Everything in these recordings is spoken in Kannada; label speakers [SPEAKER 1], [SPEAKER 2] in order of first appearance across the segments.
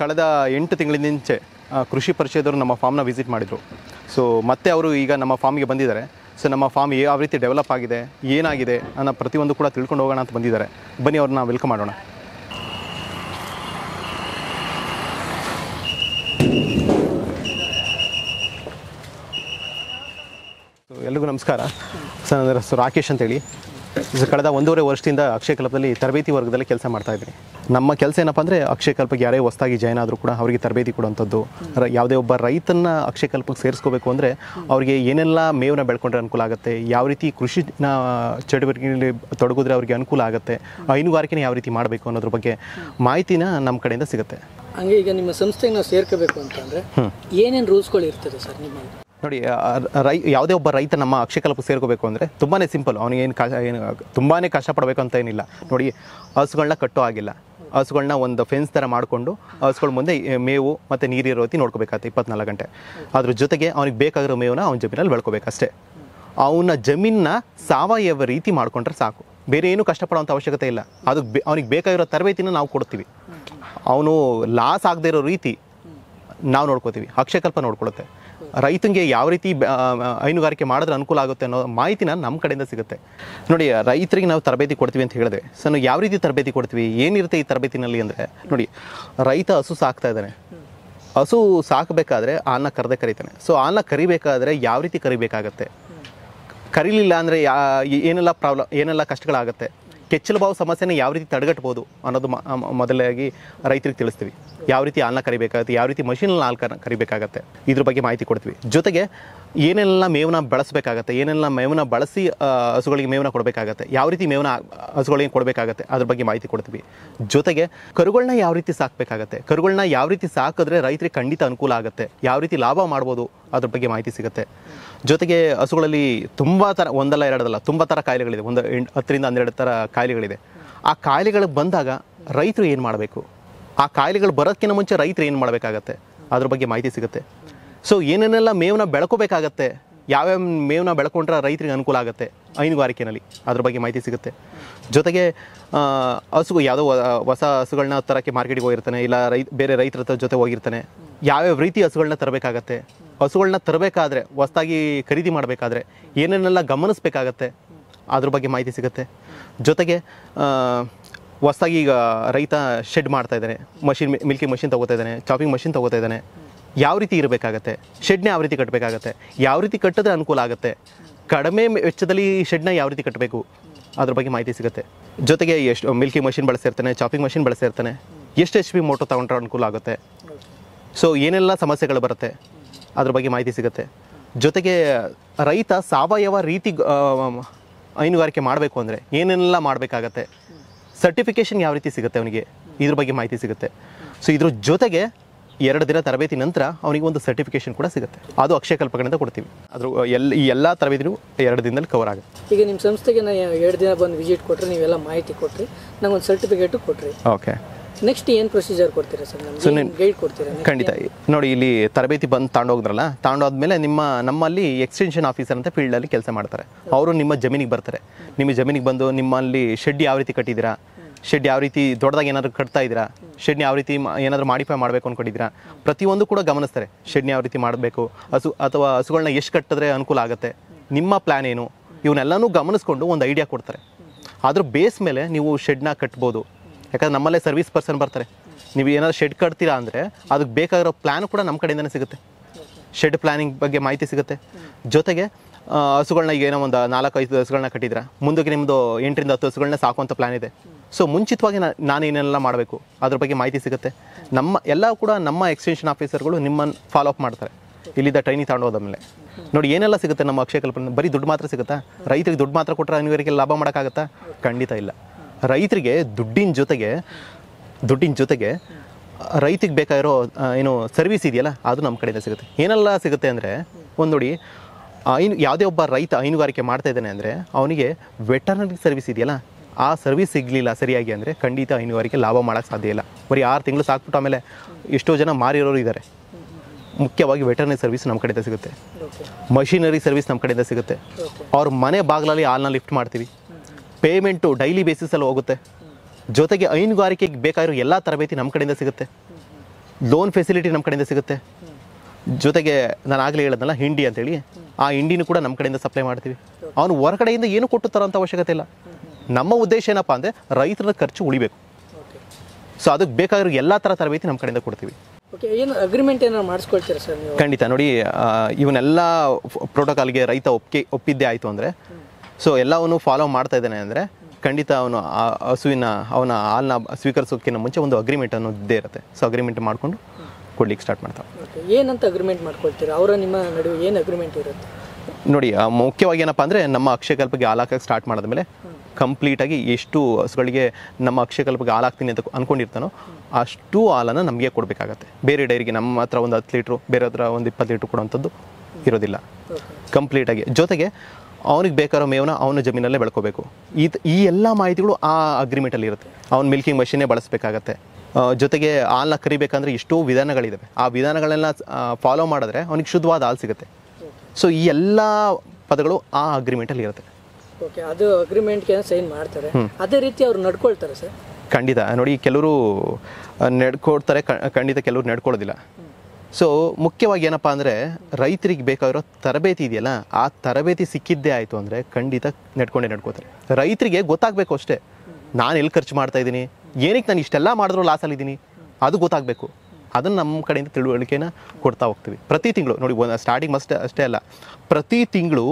[SPEAKER 1] ಕಳೆದ ಎಂಟು ತಿಂಗಳಿಂದಂಚೆ ಕೃಷಿ ಪರಿಚಯದವರು ನಮ್ಮ ಫಾರ್ಮ್ನ ವಿಸಿಟ್ ಮಾಡಿದರು ಸೊ ಮತ್ತೆ ಅವರು ಈಗ ನಮ್ಮ ಫಾರ್ಮ್ಗೆ ಬಂದಿದ್ದಾರೆ ಸೊ ನಮ್ಮ ಫಾರ್ಮ್ ಯಾವ ರೀತಿ ಡೆವಲಪ್ ಆಗಿದೆ ಏನಾಗಿದೆ ಅನ್ನೋ ಪ್ರತಿಯೊಂದು ಕೂಡ ತಿಳ್ಕೊಂಡು ಹೋಗೋಣ ಅಂತ ಬಂದಿದ್ದಾರೆ ಬನ್ನಿ ಅವ್ರನ್ನ ವೆಲ್ಕಮ್ ಮಾಡೋಣ ಎಲ್ರಿಗೂ ನಮಸ್ಕಾರ ಸರ್ ನನ್ನ ಹೆಸರು ರಾಕೇಶ್ ಅಂತೇಳಿ ಕಳೆದ ಒಂದೂವರೆ ವರ್ಷದಿಂದ ಕಲ್ಪದಲ್ಲಿ ತರಬೇತಿ ವರ್ಗದಲ್ಲಿ ಕೆಲಸ ಮಾಡ್ತಾ ಇದ್ದೀನಿ ನಮ್ಮ ಕೆಲಸ ಏನಪ್ಪ ಅಂದರೆ ಕಲ್ಪಕ್ಕೆ ಯಾರೇ ಹೊಸದಾಗಿ ಜಾಯ್ನ್ ಆದರೂ ಕೂಡ ಅವರಿಗೆ ತರಬೇತಿ ಕೊಡುವಂಥದ್ದು ಯಾವುದೇ ಒಬ್ಬ ರೈತನ ಕಲ್ಪಕ್ಕೆ ಸೇರಿಸ್ಕೋಬೇಕು ಅಂದರೆ ಅವರಿಗೆ ಏನೆಲ್ಲ ಮೇವನ್ನ ಬೆಳ್ಕೊಂಡ್ರೆ ಅನುಕೂಲ ಆಗುತ್ತೆ ಯಾವ ರೀತಿ ಕೃಷಿನ ಚಟುವಟಿಕೆಯಲ್ಲಿ ತೊಡಗಿದ್ರೆ ಅವರಿಗೆ ಅನುಕೂಲ ಆಗುತ್ತೆ ಹೈನುಗಾರಿಕೆನ ಯಾವ ರೀತಿ ಮಾಡಬೇಕು ಅನ್ನೋದ್ರ ಬಗ್ಗೆ ಮಾಹಿತಿನ ನಮ್ಮ ಕಡೆಯಿಂದ ಸಿಗುತ್ತೆ
[SPEAKER 2] ಹಂಗೆ ಈಗ ನಿಮ್ಮ ಸಂಸ್ಥೆಗೆ ನಾವು ಸೇರ್ಕೋಬೇಕು ಅಂತಂದರೆ ಏನೇನು ರೂಲ್ಸ್ಗಳು ಇರ್ತದೆ ಸರ್ ನಿಮ್ಮಲ್ಲಿ
[SPEAKER 1] ನೋಡಿ ರೈ ಯಾವುದೇ ಒಬ್ಬ ರೈತ ನಮ್ಮ ಅಕ್ಷಕಲ್ಪ ಸೇರ್ಕೋಬೇಕು ಅಂದರೆ ತುಂಬಾ ಸಿಂಪಲ್ ಅವನಿಗೇನು ಕಾ ಏನು ತುಂಬಾ ಕಷ್ಟಪಡಬೇಕು ಅಂತ ಏನಿಲ್ಲ ನೋಡಿ ಹಸುಗಳನ್ನ ಕಟ್ಟೋ ಆಗಿಲ್ಲ ಹಸುಗಳನ್ನ ಒಂದು ಫೆನ್ಸ್ ಥರ ಮಾಡಿಕೊಂಡು ಹಸುಗಳ ಮುಂದೆ ಮೇವು ಮತ್ತು ನೀರಿರೋ ರೀತಿ ನೋಡ್ಕೋಬೇಕಾಗುತ್ತೆ ಇಪ್ಪತ್ನಾಲ್ಕು ಗಂಟೆ ಅದ್ರ ಜೊತೆಗೆ ಅವ್ನಿಗೆ ಬೇಕಾಗಿರೋ ಮೇವನ್ನ ಅವನ ಜಮೀನಲ್ಲಿ ಬೆಳ್ಕೋಬೇಕಷ್ಟೇ ಅವನ ಜಮೀನನ್ನ ಸಾವಯವ ರೀತಿ ಮಾಡಿಕೊಂಡ್ರೆ ಸಾಕು ಬೇರೆ ಏನು ಕಷ್ಟಪಡೋವಂಥ ಅವಶ್ಯಕತೆ ಇಲ್ಲ ಅದು ಬೆ ಅವ್ನಿಗೆ ಬೇಕಾಗಿರೋ ತರಬೇತಿನ ನಾವು ಕೊಡ್ತೀವಿ ಅವನು ಲಾಸ್ ಆಗದೇ ಇರೋ ರೀತಿ ನಾವು ನೋಡ್ಕೋತೀವಿ ಅಕ್ಷಯಕಲ್ಪ ನೋಡ್ಕೊಳುತ್ತೆ ರೈತನಿಗೆ ಯಾವ ರೀತಿ ಹೈನುಗಾರಿಕೆ ಮಾಡಿದ್ರೆ ಅನುಕೂಲ ಆಗುತ್ತೆ ಅನ್ನೋ ಮಾಹಿತಿನ ನಮ್ಮ ಕಡೆಯಿಂದ ಸಿಗುತ್ತೆ ನೋಡಿ ರೈತರಿಗೆ ನಾವು ತರಬೇತಿ ಕೊಡ್ತೀವಿ ಅಂತ ಹೇಳಿದೆ ಸೊ ನಾವು ಯಾವ ರೀತಿ ತರಬೇತಿ ಕೊಡ್ತೀವಿ ಏನಿರುತ್ತೆ ಈ ತರಬೇತಿನಲ್ಲಿ ಅಂದರೆ ನೋಡಿ ರೈತ ಹಸು ಸಾಕ್ತಾ ಇದ್ದಾನೆ ಹಸು ಸಾಕಬೇಕಾದ್ರೆ ಆನ್ನ ಕರೆದೇ ಕರಿತಾನೆ ಸೊ ಆನ್ನ ಕರಿಬೇಕಾದ್ರೆ ಯಾವ ರೀತಿ ಕರಿಬೇಕಾಗತ್ತೆ ಕರೀಲಿಲ್ಲ ಅಂದರೆ ಯಾ ಏನೆಲ್ಲ ಪ್ರಾಬ್ಲಮ್ ಏನೆಲ್ಲ ಕಷ್ಟಗಳಾಗತ್ತೆ ಕೆಚ್ಚಲ ಬಾವು ಸಮಸ್ಯೆನ ಯಾವ ರೀತಿ ತಡೆಗಟ್ಬೋದು ಅನ್ನೋದು ಮೊದಲಾಗಿ ರೈತರಿಗೆ ತಿಳಿಸ್ತೀವಿ ಯಾವ ರೀತಿ ಹಾಲನ್ನ ಕರಿಬೇಕಾಗುತ್ತೆ ಯಾವ ರೀತಿ ಮಷೀನಲ್ಲಿ ಹಾಲು ಕರಿಬೇಕಾಗತ್ತೆ ಇದ್ರ ಬಗ್ಗೆ ಮಾಹಿತಿ ಕೊಡ್ತೀವಿ ಜೊತೆಗೆ ಏನೆಲ್ಲ ಮೇವನ ಬಳಸಬೇಕಾಗತ್ತೆ ಏನೆಲ್ಲ ಮೇವನ ಬಳಸಿ ಹಸುಗಳಿಗೆ ಮೇವನ ಕೊಡಬೇಕಾಗತ್ತೆ ಯಾವ ರೀತಿ ಮೇವನ ಹಸುಗಳಿಗೆ ಕೊಡಬೇಕಾಗತ್ತೆ ಅದ್ರ ಬಗ್ಗೆ ಮಾಹಿತಿ ಕೊಡ್ತೀವಿ ಜೊತೆಗೆ ಕರುಗಳನ್ನ ಯಾವ ರೀತಿ ಸಾಕಬೇಕಾಗತ್ತೆ ಕರುಗಳನ್ನ ಯಾವ ರೀತಿ ಸಾಕಿದ್ರೆ ರೈತರಿಗೆ ಖಂಡಿತ ಅನುಕೂಲ ಆಗುತ್ತೆ ಯಾವ ರೀತಿ ಲಾಭ ಮಾಡ್ಬೋದು ಅದ್ರ ಬಗ್ಗೆ ಮಾಹಿತಿ ಸಿಗುತ್ತೆ ಜೊತೆಗೆ ಹಸುಗಳಲ್ಲಿ ತುಂಬ ಥರ ಒಂದಲ್ಲ ಎರಡಲ್ಲ ತುಂಬ ಥರ ಕಾಯಿಲೆಗಳಿದೆ ಒಂದು ಎಂಟು ಹತ್ತರಿಂದ ಹನ್ನೆರಡು ಥರ ಕಾಯಿಲೆಗಳಿದೆ ಆ ಕಾಯಿಲೆಗಳಿಗೆ ಬಂದಾಗ ರೈತರು ಏನು ಮಾಡಬೇಕು ಆ ಕಾಯಿಲೆಗಳು ಬರೋದಕ್ಕಿಂತ ಮುಂಚೆ ರೈತರು ಏನು ಮಾಡಬೇಕಾಗತ್ತೆ ಅದ್ರ ಬಗ್ಗೆ ಮಾಹಿತಿ ಸಿಗುತ್ತೆ ಸೊ ಏನೇನೆಲ್ಲ ಮೇವನ್ನ ಬೆಳ್ಕೋಬೇಕಾಗತ್ತೆ ಯಾವ್ಯಾವ ಮೇವನ್ನ ಬೆಳ್ಕೊಂಡ್ರೆ ರೈತರಿಗೆ ಅನುಕೂಲ ಆಗುತ್ತೆ ಹೈನುಗಾರಿಕೆಯಲ್ಲಿ ಅದ್ರ ಬಗ್ಗೆ ಮಾಹಿತಿ ಸಿಗುತ್ತೆ ಜೊತೆಗೆ ಹಸುಗಳು ಯಾವುದೋ ಹೊಸ ಹಸುಗಳನ್ನ ತರೋಕ್ಕೆ ಮಾರ್ಕೆಟಿಗೆ ಹೋಗಿರ್ತಾನೆ ಇಲ್ಲ ರೈ ಬೇರೆ ರೈತರ ಜೊತೆ ಹೋಗಿರ್ತಾನೆ ಯಾವ್ಯಾವ ರೀತಿ ಹಸುಗಳನ್ನ ತರಬೇಕಾಗತ್ತೆ ಹಸುಗಳನ್ನ ತರಬೇಕಾದ್ರೆ ಹೊಸದಾಗಿ ಖರೀದಿ ಮಾಡಬೇಕಾದ್ರೆ ಏನೇನೆಲ್ಲ ಗಮನಿಸಬೇಕಾಗತ್ತೆ ಅದ್ರ ಬಗ್ಗೆ ಮಾಹಿತಿ ಸಿಗುತ್ತೆ ಜೊತೆಗೆ ಹೊಸದಾಗಿ ಈಗ ರೈತ ಶೆಡ್ ಮಾಡ್ತಾ ಇದ್ದಾನೆ ಮಷಿನ್ ಮಿಲ್ಕಿ ಮಷಿನ್ ತೊಗೋತಾ ಇದ್ದಾನೆ ಚಾಪಿಂಗ್ ಮಷಿನ್ ತೊಗೋತಾ ಇದ್ದಾನೆ ಯಾವ ರೀತಿ ಇರಬೇಕಾಗತ್ತೆ ಶೆಡ್ನ ಯಾವ ರೀತಿ ಕಟ್ಟಬೇಕಾಗತ್ತೆ ಯಾವ ರೀತಿ ಕಟ್ಟಿದ್ರೆ ಅನುಕೂಲ ಆಗುತ್ತೆ ಕಡಿಮೆ ವೆಚ್ಚದಲ್ಲಿ ಶೆಡ್ನ ಯಾವ ರೀತಿ ಕಟ್ಟಬೇಕು ಅದ್ರ ಬಗ್ಗೆ ಮಾಹಿತಿ ಸಿಗುತ್ತೆ ಜೊತೆಗೆ ಎಷ್ಟು ಮಿಲ್ಕಿಂಗ್ ಮಷಿನ್ ಬಳಸಿರ್ತಾನೆ ಚಾಪಿಂಗ್ ಮಷಿನ್ ಬಳಸಿರ್ತಾನೆ ಎಷ್ಟು ಎಚ್ ಪಿ ಮೋಟೋ ತಗೊಂಡ್ರೆ ಅನುಕೂಲ ಆಗುತ್ತೆ ಸೊ ಏನೆಲ್ಲ ಸಮಸ್ಯೆಗಳು ಬರುತ್ತೆ ಅದ್ರ ಬಗ್ಗೆ ಮಾಹಿತಿ ಸಿಗುತ್ತೆ ಜೊತೆಗೆ ರೈತ ಸಾವಯವ ರೀತಿ ಹೈನುಗಾರಿಕೆ ಮಾಡಬೇಕು ಅಂದರೆ ಏನೆಲ್ಲ ಮಾಡಬೇಕಾಗತ್ತೆ ಸರ್ಟಿಫಿಕೇಷನ್ ಯಾವ ರೀತಿ ಸಿಗುತ್ತೆ ಅವನಿಗೆ ಇದ್ರ ಬಗ್ಗೆ ಮಾಹಿತಿ ಸಿಗುತ್ತೆ ಸೊ ಇದ್ರ ಜೊತೆಗೆ ಎರಡು ದಿನ ತರಬೇತಿ ನಂತರ ಅವನಿಗೆ ಒಂದು ಸರ್ಟಿಫಿಕೇಶನ್ ಕೂಡ ಸಿಗುತ್ತೆ ಅದು ಅಕ್ಷಯ ಕಲ್ಪಗಳಿಂದ ಕೊಡ್ತೀವಿ ಅದ್ರ ಎಲ್ಲ ಈ ಎಲ್ಲ ತರಬೇತಿನೂ ಎರಡು ದಿನದಲ್ಲಿ ಕವರ್ ಆಗುತ್ತೆ
[SPEAKER 2] ಈಗ ನಿಮ್ಮ ಸಂಸ್ಥೆಗೆ ನಾನು ಎರಡು ದಿನ ಬಂದು ವಿಸಿಟ್ ಕೊಟ್ಟರೆ ನೀವೆಲ್ಲ ಮಾಹಿತಿ ಕೊಟ್ಟರೆ ನಂಗೆ ಒಂದು ಸರ್ಟಿಫಿಕೇಟು ಕೊಟ್ಟರಿ ಓಕೆ ನೆಕ್ಸ್ಟ್ ಏನು ಪ್ರೊಸೀಜರ್ ಕೊಡ್ತೀರಾ ಸರ್ ನೀವು ಗೈಡ್ ಕೊಡ್ತೀರಾ ಖಂಡಿತ
[SPEAKER 1] ನೋಡಿ ಇಲ್ಲಿ ತರಬೇತಿ ಬಂದು ತಾಂಡೋಗಿದ್ರಲ್ಲ ತಾಂಡೋದ್ಮೇಲೆ ನಿಮ್ಮ ನಮ್ಮಲ್ಲಿ ಎಕ್ಸ್ಟೆನ್ಷನ್ ಆಫೀಸರ್ ಅಂತ ಫೀಲ್ಡಲ್ಲಿ ಕೆಲಸ ಮಾಡ್ತಾರೆ ಅವರು ನಿಮ್ಮ ಜಮೀನಿಗೆ ಬರ್ತಾರೆ ನಿಮ್ಮ ಜಮೀನಿಗೆ ಬಂದು ನಿಮ್ಮಲ್ಲಿ ಶೆಡ್ ಯಾವ ರೀತಿ ಕಟ್ಟಿದ್ದೀರಾ ಶೆಡ್ ಯಾವ ರೀತಿ ದೊಡ್ಡದಾಗಿ ಏನಾದರೂ ಕಟ್ತಾ ಇದ್ದೀರಾ ಶೆಡ್ನ ಯಾವ ರೀತಿ ಏನಾದರೂ ಮಾಡಿಫೈ ಮಾಡಬೇಕು ಅಂದ್ಕೊಂಡಿದ್ದೀರಾ ಪ್ರತಿಯೊಂದು ಕೂಡ ಗಮನಿಸ್ತಾರೆ ಶೆಡ್ ಯಾವ ರೀತಿ ಮಾಡಬೇಕು ಹಸು ಅಥವಾ ಹಸುಗಳನ್ನ ಎಷ್ಟು ಕಟ್ಟಿದ್ರೆ ಅನುಕೂಲ ಆಗುತ್ತೆ ನಿಮ್ಮ ಪ್ಲ್ಯಾನ್ ಏನು ಇವನ್ನೆಲ್ಲನೂ ಗಮನಿಸ್ಕೊಂಡು ಒಂದು ಐಡಿಯಾ ಕೊಡ್ತಾರೆ ಆದರೂ ಬೇಸ್ ಮೇಲೆ ನೀವು ಶೆಡ್ನ ಕಟ್ಬೋದು ಯಾಕಂದ್ರೆ ನಮ್ಮಲ್ಲೇ ಸರ್ವಿಸ್ ಪರ್ಸನ್ ಬರ್ತಾರೆ ನೀವು ಏನಾದ್ರು ಶೆಡ್ ಕಟ್ತೀರಾ ಅಂದರೆ ಅದಕ್ಕೆ ಬೇಕಾಗಿರೋ ಪ್ಲ್ಯಾನ್ ಕೂಡ ನಮ್ಮ ಕಡೆಯಿಂದನೇ ಸಿಗುತ್ತೆ ಶೆಡ್ ಪ್ಲ್ಯಾನಿಂಗ್ ಬಗ್ಗೆ ಮಾಹಿತಿ ಸಿಗುತ್ತೆ ಜೊತೆಗೆ ಹಸುಗಳನ್ನ ಈಗ ಏನೋ ಒಂದು ನಾಲ್ಕೈದು ಹಸುಗಳನ್ನ ಕಟ್ಟಿದ್ರೆ ಮುಂದಕ್ಕೆ ನಿಮ್ಮದು ಎಂಟರಿಂದ ಹತ್ತು ಹಸುಗಳನ್ನ ಸಾಕುವಂಥ ಪ್ಲ್ಯಾನ್ ಇದೆ ಸೊ ಮುಂಚಿತವಾಗಿ ನಾನು ಏನೆಲ್ಲ ಮಾಡಬೇಕು ಅದ್ರ ಬಗ್ಗೆ ಮಾಹಿತಿ ಸಿಗುತ್ತೆ ನಮ್ಮ ಎಲ್ಲ ಕೂಡ ನಮ್ಮ ಎಕ್ಸ್ಟೆನ್ಷನ್ ಆಫೀಸರ್ಗಳು ನಿಮ್ಮನ್ನು ಫಾಲೋ ಅಪ್ ಮಾಡ್ತಾರೆ ಇಲ್ಲಿದ್ದ ಟ್ರೈನಿಂಗ್ ತಗೊಂಡೋದ ಮೇಲೆ ನೋಡಿ ಏನೆಲ್ಲ ಸಿಗುತ್ತೆ ನಮ್ಮ ಅಕ್ಷಯ ಕಲ್ಪನೆ ಬರೀ ದುಡ್ಡು ಮಾತ್ರ ಸಿಗುತ್ತಾ ರೈತರಿಗೆ ದುಡ್ಡು ಮಾತ್ರ ಕೊಟ್ಟರೆ ಅನಿವಾರ್ಯಕ್ಕೆ ಲಾಭ ಮಾಡೋಕ್ಕಾಗತ್ತಾ ಖಂಡಿತ ಇಲ್ಲ ರೈತರಿಗೆ ದುಡ್ಡಿನ ಜೊತೆಗೆ ದುಡ್ಡಿನ ಜೊತೆಗೆ ರೈತಿಗೆ ಬೇಕಾಗಿರೋ ಏನು ಸರ್ವಿಸ್ ಇದೆಯಲ್ಲ ಅದು ನಮ್ಮ ಕಡೆಯಿಂದ ಸಿಗುತ್ತೆ ಏನೆಲ್ಲ ಸಿಗುತ್ತೆ ಅಂದರೆ ಒಂದು ನೋಡಿ ಹೈನು ಯಾವುದೇ ಒಬ್ಬ ರೈತ ಹೈನುಗಾರಿಕೆ ಮಾಡ್ತಾ ಇದ್ದಾನೆ ಅಂದರೆ ಅವನಿಗೆ ವೆಟರ್ನರಿ ಸರ್ವಿಸ್ ಇದೆಯಲ್ಲ ಆ ಸರ್ವಿಸ್ ಸಿಗಲಿಲ್ಲ ಸರಿಯಾಗಿ ಅಂದರೆ ಖಂಡಿತ ಹೈನುಗಾರಿಕೆ ಲಾಭ ಮಾಡೋಕ್ಕೆ ಸಾಧ್ಯ ಇಲ್ಲ ಬರೀ ಆರು ತಿಂಗಳು ಸಾಕ್ಬಿಟ್ಟು ಆಮೇಲೆ ಎಷ್ಟೋ ಜನ ಮಾರಿರೋರು ಇದ್ದಾರೆ ಮುಖ್ಯವಾಗಿ ವೆಟರ್ನರಿ ಸರ್ವಿಸ್ ನಮ್ಮ ಕಡೆಯಿಂದ ಸಿಗುತ್ತೆ ಮಷಿನರಿ ಸರ್ವಿಸ್ ನಮ್ಮ ಕಡೆಯಿಂದ ಸಿಗುತ್ತೆ ಅವ್ರ ಮನೆ ಬಾಗಿಲಲ್ಲಿ ಹಾಲನ್ನ ಲಿಫ್ಟ್ ಮಾಡ್ತೀವಿ ಪೇಮೆಂಟು ಡೈಲಿ ಬೇಸಿಸಲ್ಲಿ ಹೋಗುತ್ತೆ ಜೊತೆಗೆ ಹೈನುಗಾರಿಕೆಗೆ ಬೇಕಾಗಿರೋ ಎಲ್ಲ ತರಬೇತಿ ನಮ್ಮ ಕಡೆಯಿಂದ ಸಿಗುತ್ತೆ ಲೋನ್ ಫೆಸಿಲಿಟಿ ನಮ್ಮ ಕಡೆಯಿಂದ ಸಿಗುತ್ತೆ ಜೊತೆಗೆ ನಾನು ಆಗಲೇ ಹೇಳೋದಲ್ಲ ಹಿಂಡಿ ಅಂತೇಳಿ ಆ ಹಿಂಡಿನೂ ಕೂಡ ನಮ್ಮ ಕಡೆಯಿಂದ ಸಪ್ಲೈ ಮಾಡ್ತೀವಿ ಅವನು ಹೊರಗಡೆಯಿಂದ ಏನು ಕೊಟ್ಟು ತರೋಂಥ ಅವಶ್ಯಕತೆ ಇಲ್ಲ ನಮ್ಮ ಉದ್ದೇಶ ಏನಪ್ಪಾ ಅಂದರೆ ರೈತರ ಖರ್ಚು ಉಳಿಬೇಕು ಸೊ ಅದಕ್ಕೆ ಬೇಕಾಗಿರೋ ಎಲ್ಲ ಥರ ತರಬೇತಿ ನಮ್ಮ ಕಡೆಯಿಂದ ಕೊಡ್ತೀವಿ
[SPEAKER 2] ಮಾಡಿಸ್ಕೊಳ್ತೀರಾ ಸರ್
[SPEAKER 1] ಖಂಡಿತ ನೋಡಿ ಇವನ್ನೆಲ್ಲ ಪ್ರೋಟೋಕಾಲ್ಗೆ ರೈತ ಒಪ್ಪಿಗೆ ಒಪ್ಪಿದ್ದೇ ಆಯಿತು ಅಂದರೆ ಸೊ ಎಲ್ಲವನ್ನು ಫಾಲೋ ಮಾಡ್ತಾ ಇದ್ದಾನೆ ಅಂದರೆ ಖಂಡಿತ ಅವನು ಆ ಹಸುವಿನ ಅವನ ಹಾಲನ್ನ ಸ್ವೀಕರಿಸೋಕ್ಕಿಂತ ಮುಂಚೆ ಒಂದು ಅಗ್ರಿಮೆಂಟ್ ಇದ್ದೇ ಇರುತ್ತೆ ಸೊ ಅಗ್ರಿಮೆಂಟ್ ಮಾಡಿಕೊಂಡು ಕೊಡ್ಲಿಕ್ಕೆ ಸ್ಟಾರ್ಟ್ ಮಾಡ್ತಾವೆ
[SPEAKER 2] ಏನಂತ ಅಗ್ರಿಮೆಂಟ್ ಮಾಡ್ಕೊಳ್ತೀರಾ ಅವರ ನಿಮ್ಮ ನಡುವೆ ಏನು ಅಗ್ರಿಮೆಂಟ್ ಇರುತ್ತೆ
[SPEAKER 1] ನೋಡಿ ಮುಖ್ಯವಾಗಿ ಏನಪ್ಪಾ ಅಂದರೆ ನಮ್ಮ ಅಕ್ಷಯಕಲ್ಪಗೆ ಹಾಲಾಕಕ್ಕೆ ಸ್ಟಾರ್ಟ್ ಮಾಡಿದ ಮೇಲೆ ಕಂಪ್ಲೀಟಾಗಿ ಎಷ್ಟು ಹಸುಗಳಿಗೆ ನಮ್ಮ ಅಕ್ಷಯಕಲ್ಪಗೆ ಹಾಲಾಗ್ತೀನಿ ಅಂತ ಅಂದ್ಕೊಂಡಿರ್ತಾನೋ ಅಷ್ಟು ಹಾಲನ್ನು ನಮಗೆ ಕೊಡಬೇಕಾಗತ್ತೆ ಬೇರೆ ಡೈರಿಗೆ ನಮ್ಮ ಹತ್ರ ಒಂದು ಹತ್ತು ಲೀಟ್ರು ಬೇರೆ ಹತ್ರ ಒಂದು ಇಪ್ಪತ್ತು ಲೀಟ್ರು ಕೊಡೋವಂಥದ್ದು ಇರೋದಿಲ್ಲ ಕಂಪ್ಲೀಟಾಗಿ ಜೊತೆಗೆ ಅವನಿಗೆ ಬೇಕಾರೋ ಮೇವನ್ನ ಅವನ ಜಮೀನಲ್ಲೇ ಬೆಳ್ಕೋಬೇಕು ಈ ಈ ಎಲ್ಲ ಮಾಹಿತಿಗಳು ಆ ಅಗ್ರಿಮೆಂಟಲ್ಲಿ ಇರುತ್ತೆ ಅವ್ನು ಮಿಲ್ಕಿಂಗ್ ಮಷಿನೇ ಬಳಸಬೇಕಾಗತ್ತೆ ಜೊತೆಗೆ ಹಾಲನ್ನ ಕರಿಬೇಕಂದ್ರೆ ಎಷ್ಟೋ ವಿಧಾನಗಳಿದ್ದಾವೆ ಆ ವಿಧಾನಗಳೆಲ್ಲ ಫಾಲೋ ಮಾಡಿದ್ರೆ ಅವನಿಗೆ ಶುದ್ಧವಾದ ಹಾಲು ಸಿಗುತ್ತೆ ಸೊ ಈ ಎಲ್ಲ ಪದಗಳು ಆ ಅಗ್ರಿಮೆಂಟಲ್ಲಿ ಇರುತ್ತೆ
[SPEAKER 2] ಓಕೆ ಅದು ಅಗ್ರಿಮೆಂಟ್ಗೆ ಮಾಡ್ತಾರೆ ಅದೇ ರೀತಿ ನಡ್ಕೊಳ್ತಾರೆ ಸರ್
[SPEAKER 1] ಖಂಡಿತ ನೋಡಿ ಕೆಲವರು ನಡ್ಕೊಡ್ತಾರೆ ಖಂಡಿತ ಕೆಲವರು ನಡ್ಕೊಳ್ಳೋದಿಲ್ಲ ಸೊ ಮುಖ್ಯವಾಗಿ ಏನಪ್ಪ ಅಂದರೆ ರೈತರಿಗೆ ಬೇಕಾಗಿರೋ ತರಬೇತಿ ಇದೆಯಲ್ಲ ಆ ತರಬೇತಿ ಸಿಕ್ಕಿದ್ದೇ ಆಯಿತು ಅಂದರೆ ಖಂಡಿತ ನಡ್ಕೊಂಡೇ ನಡ್ಕೋತಾರೆ ರೈತರಿಗೆ ಗೊತ್ತಾಗಬೇಕು ಅಷ್ಟೇ ನಾನು ಎಲ್ಲಿ ಖರ್ಚು ಮಾಡ್ತಾ ಇದ್ದೀನಿ ಏನಕ್ಕೆ ನಾನು ಇಷ್ಟೆಲ್ಲ ಮಾಡಿದ್ರು ಲಾಸಲ್ಲಿದ್ದೀನಿ ಅದು ಗೊತ್ತಾಗಬೇಕು ಅದನ್ನು ನಮ್ಮ ಕಡೆಯಿಂದ ತಿಳುವಳಿಕೆನ ಕೊಡ್ತಾ ಹೋಗ್ತೀವಿ ಪ್ರತಿ ತಿಂಗಳು ನೋಡಿ ಸ್ಟಾರ್ಟಿಂಗ್ ಮಸ್ಟ್ ಅಷ್ಟೇ ಅಲ್ಲ ಪ್ರತಿ ತಿಂಗಳು